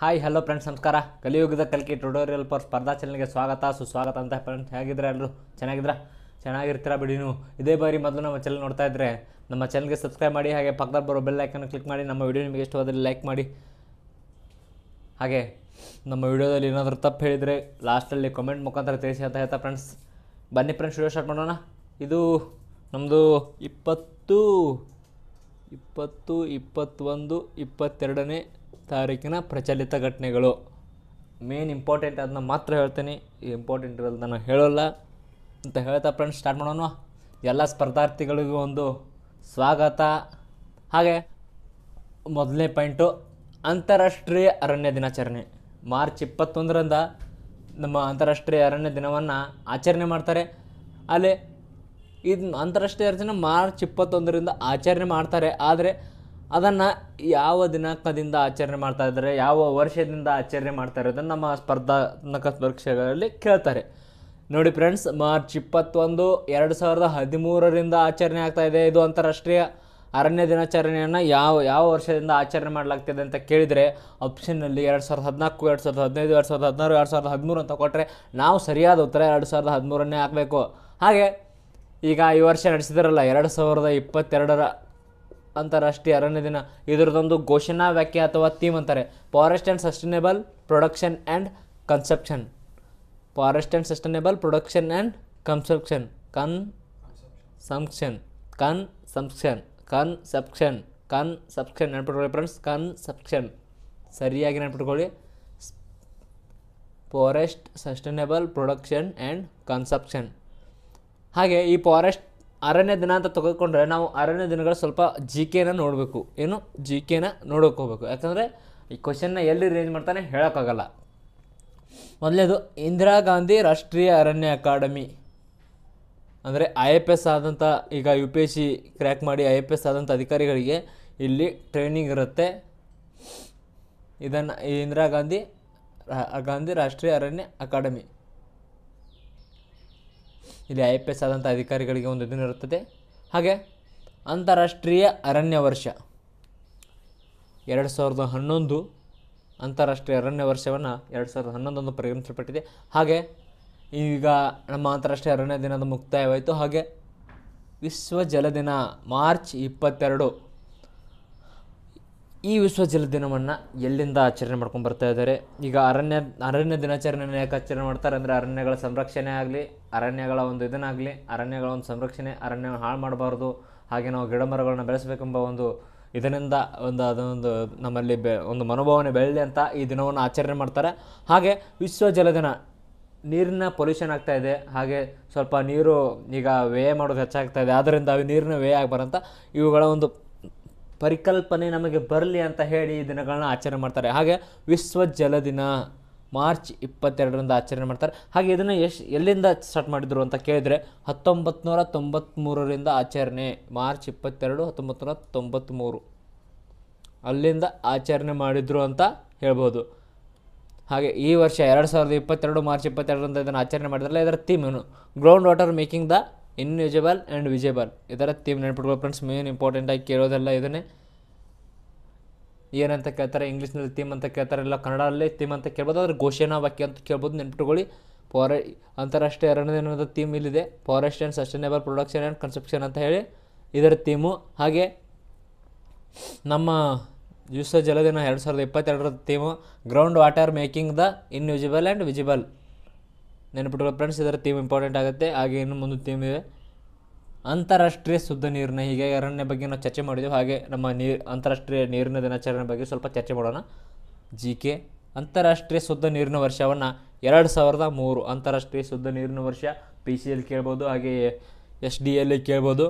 hi hello friends ನಮಸ್ಕಾರ ಕಲಿಯುಗದ ಕಲಿಕೆ ಟ್ಯುಟೋರಿಯಲ್ ಫಾರ್ ಸ್ಪರ್ಧಾ ಚಾನಲ್ಗೆ ಸ್ವಾಗತ ಸುಸ್ವಾಗತ ಅಂತ ಫ್ರೆಂಡ್ಸ್ ಹೇಗಿದ್ರೆ ಎಲ್ಲರೂ ಚೆನ್ನಾಗಿದ್ರ ಚೆನ್ನಾಗಿರ್ತೀರ ಬಿಡಿ ನೀವು ಇದೇ ಬಾರಿ ಮೊದಲು ನಮ್ಮ ಚಾನಲ್ ನೋಡ್ತಾ ಇದ್ರೆ ನಮ್ಮ ಚಾನಲ್ಗೆ ಸಬ್ಸ್ಕ್ರೈಬ್ ಮಾಡಿ ಹಾಗೆ ಪಕ್ಕದಲ್ಲಿ ಬರೋ ಬೆಲ್ ಐಕನ್ ಕ್ಲಿಕ್ ಮಾಡಿ ನಮ್ಮ ವೀಡಿಯೋ ನಿಮಗೆ ಇಷ್ಟವಾದಲ್ಲಿ ಲೈಕ್ ಮಾಡಿ ಹಾಗೆ ನಮ್ಮ ವೀಡಿಯೋದಲ್ಲಿ ಏನಾದರೂ ತಪ್ಪು ಹೇಳಿದರೆ ಲಾಸ್ಟಲ್ಲಿ ಕಮೆಂಟ್ ಮುಖಾಂತರ ತಿಳಿಸಿ ಅಂತ ಹೇಳ್ತಾ ಫ್ರೆಂಡ್ಸ್ ಬನ್ನಿ ಫ್ರೆಂಡ್ಸ್ ವಿಡಿಯೋ ಸ್ಟಾರ್ಟ್ ಮಾಡೋಣ ಇದು ನಮ್ಮದು ಇಪ್ಪತ್ತು ಇಪ್ಪತ್ತು ಇಪ್ಪತ್ತೊಂದು ಇಪ್ಪತ್ತೆರಡನೇ ತಾರೀಕಿನ ಪ್ರಚಲಿತ ಘಟನೆಗಳು ಮೇನ್ ಇಂಪಾರ್ಟೆಂಟ್ ಅದನ್ನ ಮಾತ್ರ ಹೇಳ್ತೀನಿ ಇಂಪಾರ್ಟೆಂಟ್ ಇರೋದು ನಾನು ಹೇಳೋಲ್ಲ ಅಂತ ಹೇಳ್ತಾ ಫ್ರೆಂಡ್ಸ್ ಸ್ಟಾರ್ಟ್ ಮಾಡೋಣ ಎಲ್ಲ ಸ್ಪರ್ಧಾರ್ಥಿಗಳಿಗೂ ಒಂದು ಸ್ವಾಗತ ಹಾಗೆ ಮೊದಲನೇ ಪಾಯಿಂಟು ಅಂತಾರಾಷ್ಟ್ರೀಯ ಅರಣ್ಯ ದಿನಾಚರಣೆ ಮಾರ್ಚ್ ಇಪ್ಪತ್ತೊಂದರಿಂದ ನಮ್ಮ ಅಂತಾರಾಷ್ಟ್ರೀಯ ಅರಣ್ಯ ದಿನವನ್ನು ಆಚರಣೆ ಮಾಡ್ತಾರೆ ಅಲ್ಲಿ ಇದು ಅಂತಾರಾಷ್ಟ್ರೀಯ ದಿನ ಮಾರ್ಚ್ ಇಪ್ಪತ್ತೊಂದರಿಂದ ಆಚರಣೆ ಮಾಡ್ತಾರೆ ಆದರೆ ಅದನ್ನು ಯಾವ ದಿನಾಂಕದಿಂದ ಆಚರಣೆ ಮಾಡ್ತಾ ಇದ್ದಾರೆ ಯಾವ ವರ್ಷದಿಂದ ಆಚರಣೆ ಮಾಡ್ತಾ ಇರೋದನ್ನು ನಮ್ಮ ಸ್ಪರ್ಧಾತ್ಮಕ ಪರೀಕ್ಷೆಗಳಲ್ಲಿ ಕೇಳ್ತಾರೆ ನೋಡಿ ಫ್ರೆಂಡ್ಸ್ ಮಾರ್ಚ್ ಇಪ್ಪತ್ತೊಂದು ಎರಡು ಸಾವಿರದ ಹದಿಮೂರರಿಂದ ಆಚರಣೆ ಆಗ್ತಾ ಇದೆ ಇದು ಅಂತಾರಾಷ್ಟ್ರೀಯ ಅರಣ್ಯ ದಿನಾಚರಣೆಯನ್ನು ಯಾವ ಯಾವ ವರ್ಷದಿಂದ ಆಚರಣೆ ಮಾಡಲಾಗ್ತಿದೆ ಅಂತ ಕೇಳಿದರೆ ಆಪ್ಷನ್ನಲ್ಲಿ ಎರಡು ಸಾವಿರದ ಹದಿನಾಲ್ಕು ಎರಡು ಸಾವಿರದ ಹದಿನೈದು ಎರಡು ಸಾವಿರದ ಹದಿನಾರು ಎರಡು ಸಾವಿರದ ಹದಿಮೂರು ಅಂತ ಕೊಟ್ಟರೆ ನಾವು ಸರಿಯಾದ ಉತ್ತರ ಎರಡು ಸಾವಿರದ ಹದಿಮೂರನ್ನೇ ಹಾಕಬೇಕು ಹಾಗೆ ಈಗ ಈ ವರ್ಷ ನಡೆಸಿದಾರಲ್ಲ ಎರಡು ಸಾವಿರದ ಇಪ್ಪತ್ತೆರಡರ ಅಂತಾರಾಷ್ಟ್ರೀಯ ಅರಣ್ಯ ದಿನ ಇದರದೊಂದು ಘೋಷಣಾ ವ್ಯಾಖ್ಯೆ ಅಥವಾ ಥೀಮ್ ಅಂತಾರೆ forest and sustainable production and conception forest and sustainable production and conception consumption ಕನ್ ಸಂಕ್ಷನ್ ಕನ್ ಸಪ್ಷನ್ ಕನ್ ಸಬ್ಕ್ಷನ್ ನೆನ್ಪಿಟ್ಕೊಳ್ಳಿ ಫ್ರೆಂಡ್ಸ್ ಕನ್ ಸಬ್ಕ್ಷನ್ ಸರಿಯಾಗಿ ನೆನ್ಪಿಟ್ಕೊಳ್ಳಿ forest sustainable production and consumption ಹಾಗೆ ಈ ಫಾರೆಸ್ಟ್ ಅರಣ್ಯ ದಿನ ಅಂತ ತೆಗೆದುಕೊಂಡ್ರೆ ನಾವು ಅರಣ್ಯ ದಿನಗಳು ಸ್ವಲ್ಪ ಜಿ ಕೆನ ನೋಡಬೇಕು ಏನು ಜಿ ಕೆನ ನೋಡೋಕೆ ಹೋಗ್ಬೇಕು ಯಾಕಂದರೆ ಈ ಕ್ವಶನ್ನ ಎಲ್ಲಿ ರೇಂಜ್ ಮಾಡ್ತಾನೆ ಹೇಳೋಕ್ಕಾಗಲ್ಲ ಮೊದಲೇದು ಇಂದಿರಾ ಗಾಂಧಿ ರಾಷ್ಟ್ರೀಯ ಅರಣ್ಯ ಅಕಾಡೆಮಿ ಅಂದರೆ ಐ ಎ ಪಿ ಎಸ್ ಆದಂಥ ಈಗ U P S C crack ಮಾಡಿ ಐ ಎ ಪಿ ಎಸ್ ಆದಂಥ ಅಧಿಕಾರಿಗಳಿಗೆ ಇಲ್ಲಿ ಟ್ರೈನಿಂಗ್ ಇರುತ್ತೆ ಇದನ್ನು ಇಂದಿರಾ ಗಾಂಧಿ ಗಾಂಧಿ ರಾಷ್ಟ್ರೀಯ ಅರಣ್ಯ ಅಕಾಡೆಮಿ ಇಲ್ಲಿ ಐ ಪಿ ಎಸ್ ಆದಂಥ ಅಧಿಕಾರಿಗಳಿಗೆ ಒಂದು ದಿನ ಇರುತ್ತದೆ ಹಾಗೆ ಅಂತಾರಾಷ್ಟ್ರೀಯ ಅರಣ್ಯ ವರ್ಷ ಎರಡು ಸಾವಿರದ ಹನ್ನೊಂದು ಅಂತಾರಾಷ್ಟ್ರೀಯ ಅರಣ್ಯ ವರ್ಷವನ್ನು ಎರಡು ಸಾವಿರದ ಹನ್ನೊಂದೊಂದು ಪರಿಗಣಿಸಲ್ಪಟ್ಟಿದೆ ಹಾಗೆ ಈಗ ನಮ್ಮ ಅಂತಾರಾಷ್ಟ್ರೀಯ ಅರಣ್ಯ ದಿನದ ಮುಕ್ತಾಯವಾಯಿತು ಹಾಗೆ ವಿಶ್ವ ಜಲ ದಿನ ಮಾರ್ಚ್ ಇಪ್ಪತ್ತೆರಡು ಈ ವಿಶ್ವ ಜಲ ದಿನವನ್ನು ಎಲ್ಲಿಂದ ಆಚರಣೆ ಮಾಡ್ಕೊಂಡು ಬರ್ತಾ ಇದ್ದಾರೆ ಈಗ ಅರಣ್ಯ ಅರಣ್ಯ ದಿನಾಚರಣೆಯನ್ನು ಯಾಕೆ ಆಚರಣೆ ಮಾಡ್ತಾರೆ ಅಂದರೆ ಅರಣ್ಯಗಳ ಸಂರಕ್ಷಣೆ ಆಗಲಿ ಅರಣ್ಯಗಳ ಒಂದು ಇದನ್ನಾಗಲಿ ಅರಣ್ಯಗಳ ಒಂದು ಸಂರಕ್ಷಣೆ ಅರಣ್ಯ ಹಾಳು ಮಾಡಬಾರ್ದು ಹಾಗೆ ನಾವು ಗಿಡ ಮರಗಳನ್ನ ಬೆಳೆಸಬೇಕೆಂಬ ಒಂದು ಇದರಿಂದ ಒಂದು ಅದೊಂದು ನಮ್ಮಲ್ಲಿ ಬೆ ಒಂದು ಮನೋಭಾವನೆ ಬೆಳೆದಿ ಅಂತ ಈ ದಿನವನ್ನು ಆಚರಣೆ ಮಾಡ್ತಾರೆ ಹಾಗೆ ವಿಶ್ವ ಜಲ ದಿನ ನೀರಿನ ಪೊಲ್ಯೂಷನ್ ಆಗ್ತಾ ಇದೆ ಹಾಗೆ ಸ್ವಲ್ಪ ನೀರು ಈಗ ವ್ಯಯ ಮಾಡೋದು ಹೆಚ್ಚಾಗ್ತಾ ಇದೆ ಆದ್ದರಿಂದ ನೀರಿನ ವ್ಯಯ ಆಗಬಾರಂತ ಇವುಗಳ ಒಂದು ಪರಿಕಲ್ಪನೆ ನಮಗೆ ಬರಲಿ ಅಂತ ಹೇಳಿ ಈ ದಿನಗಳನ್ನ ಆಚರಣೆ ಮಾಡ್ತಾರೆ ಹಾಗೆ ವಿಶ್ವ ಜಲ ದಿನ ಮಾರ್ಚ್ ಇಪ್ಪತ್ತೆರಡರಿಂದ ಆಚರಣೆ ಮಾಡ್ತಾರೆ ಹಾಗೆ ಇದನ್ನು ಎಷ್ಟು ಎಲ್ಲಿಂದ ಸ್ಟಾರ್ಟ್ ಮಾಡಿದರು ಅಂತ ಕೇಳಿದರೆ ಹತ್ತೊಂಬತ್ತು ನೂರ ತೊಂಬತ್ತ್ಮೂರರಿಂದ ಆಚರಣೆ ಮಾರ್ಚ್ ಇಪ್ಪತ್ತೆರಡು ಹತ್ತೊಂಬತ್ತು ನೂರ ತೊಂಬತ್ತ್ಮೂರು ಅಲ್ಲಿಂದ ಆಚರಣೆ ಮಾಡಿದರು ಅಂತ ಹೇಳ್ಬೋದು ಹಾಗೆ ಈ ವರ್ಷ ಎರಡು ಸಾವಿರದ ಇಪ್ಪತ್ತೆರಡು ಮಾರ್ಚ್ ಇಪ್ಪತ್ತೆರಡರಿಂದ ಇದನ್ನು ಆಚರಣೆ ಮಾಡಿದ್ರಲ್ಲ ಇದರ ಥೀಮ್ ಏನು ground water making the invisible and visible ಇದರ ಥೀಮ್ ನೆನ್ಪಿಟ್ಕೊಳ್ಳಿ ಫ್ರೆಂಡ್ಸ್ ಮೇನ್ ಇಂಪಾರ್ಟೆಂಟಾಗಿ ಕೇಳೋದೆಲ್ಲ ಇದನ್ನೇ ಏನಂತ ಕೇಳ್ತಾರೆ ಇಂಗ್ಲೀಷ್ನಲ್ಲಿ ಥೀಮ್ ಅಂತ ಕೇಳ್ತಾರೆ ಇಲ್ಲ ಕನ್ನಡದಲ್ಲಿ ಥೀಮ್ ಅಂತ ಕೇಳ್ಬೋದು ಆದ್ರೆ ಘೋಷಣಾ ವಾಕ್ಯ ಅಂತ ಕೇಳ್ಬೋದು ನೆನ್ಪಿಟ್ಕೊಳ್ಳಿ ಫಾರೆ ಅಂತಾರಾಷ್ಟ್ರೀಯ ಎರಡನೇ ದಿನದ ಥೀಮ್ ಇಲ್ಲಿದೆ forest and sustainable production and construction ಅಂತ ಹೇಳಿ ಇದರ ಥೀಮು ಹಾಗೆ ನಮ್ಮ ವಿಶ್ವ ದಿನ ಎರಡು ಸಾವಿರದ ಇಪ್ಪತ್ತೆರಡರ theme ground water making the invisible and visible ನೆನಪಿಟ್ಕೊಳ್ಳಿ ಫ್ರೆಂಡ್ಸ್ ಇದರ ಥೀಮ್ ಇಂಪಾರ್ಟೆಂಟ್ ಆಗುತ್ತೆ ಹಾಗೆ ಇನ್ನು ಮುಂದೆ ಥೀಮ್ ಇವೆ ಅಂತಾರಾಷ್ಟ್ರೀಯ ಶುದ್ಧ ನೀರಿನ ಹೀಗೆ ಅರಣ್ಯ ಬಗ್ಗೆ ನಾವು ಚರ್ಚೆ ಮಾಡಿದ್ದೆವು ಹಾಗೆ ನಮ್ಮ ನೀರು ಅಂತಾರಾಷ್ಟ್ರೀಯ ನೀರಿನ ದಿನಾಚರಣೆ ಬಗ್ಗೆ ಸ್ವಲ್ಪ ಚರ್ಚೆ ಮಾಡೋಣ ಜಿ ಕೆ ಅಂತಾರಾಷ್ಟ್ರೀಯ ಶುದ್ಧ ನೀರಿನ ವರ್ಷವನ್ನು ಎರಡು ಸಾವಿರದ ಮೂರು ಅಂತಾರಾಷ್ಟ್ರೀಯ ಶುದ್ಧ ನೀರಿನ ವರ್ಷ ಪಿ ಸಿ ಎಲ್ ಕೇಳ್ಬೋದು ಹಾಗೆ ಎಸ್ ಡಿ ಎಲ್ ಕೇಳ್ಬೋದು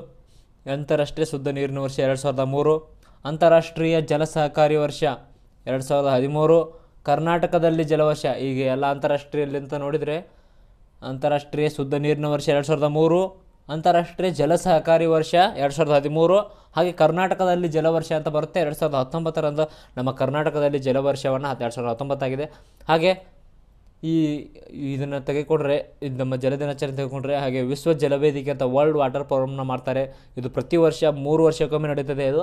ಅಂತಾರಾಷ್ಟ್ರೀಯ ಶುದ್ಧ ನೀರಿನ ವರ್ಷ ಎರಡು ಸಾವಿರದ ಮೂರು ಅಂತಾರಾಷ್ಟ್ರೀಯ ಜಲ ಸಹಕಾರಿ ವರ್ಷ ಎರಡು ಸಾವಿರದ ಹದಿಮೂರು ಕರ್ನಾಟಕದಲ್ಲಿ ಜಲವರ್ಷ ಈಗ ಎಲ್ಲ ಅಂತ ನೋಡಿದರೆ ಅಂತಾರಾಷ್ಟ್ರೀಯ ಶುದ್ಧ ನೀರಿನ ವರ್ಷ ಎರಡು ಸಾವಿರದ ಮೂರು ಅಂತಾರಾಷ್ಟ್ರೀಯ ಜಲ ಸಹಕಾರಿ ವರ್ಷ ಎರಡು ಸಾವಿರದ ಹದಿಮೂರು ಹಾಗೆ ಕರ್ನಾಟಕದಲ್ಲಿ ಜಲವರ್ಷ ಅಂತ ಬರುತ್ತೆ ಎರಡು ಸಾವಿರದ ಹತ್ತೊಂಬತ್ತರಂದು ನಮ್ಮ ಕರ್ನಾಟಕದಲ್ಲಿ ಜಲವರ್ಷವನ್ನು ಎರಡು ಸಾವಿರದ ಹತ್ತೊಂಬತ್ತಾಗಿದೆ ಹಾಗೆ ಈ ಇದನ್ನು ತೆಗೆದುಕೊಂಡ್ರೆ ಇದು ನಮ್ಮ ಜಲ ದಿನಾಚರಣೆ ತೆಗೆದುಕೊಂಡ್ರೆ ಹಾಗೆ ವಿಶ್ವ ಜಲವೇದಿಕೆ ಅಂತ ವರ್ಲ್ಡ್ ವಾಟರ್ ಫೋರಮ್ನ ಮಾಡ್ತಾರೆ ಇದು ಪ್ರತಿ ವರ್ಷ ಮೂರು ವರ್ಷಕ್ಕೊಮ್ಮೆ ನಡೀತದೆ ಇದು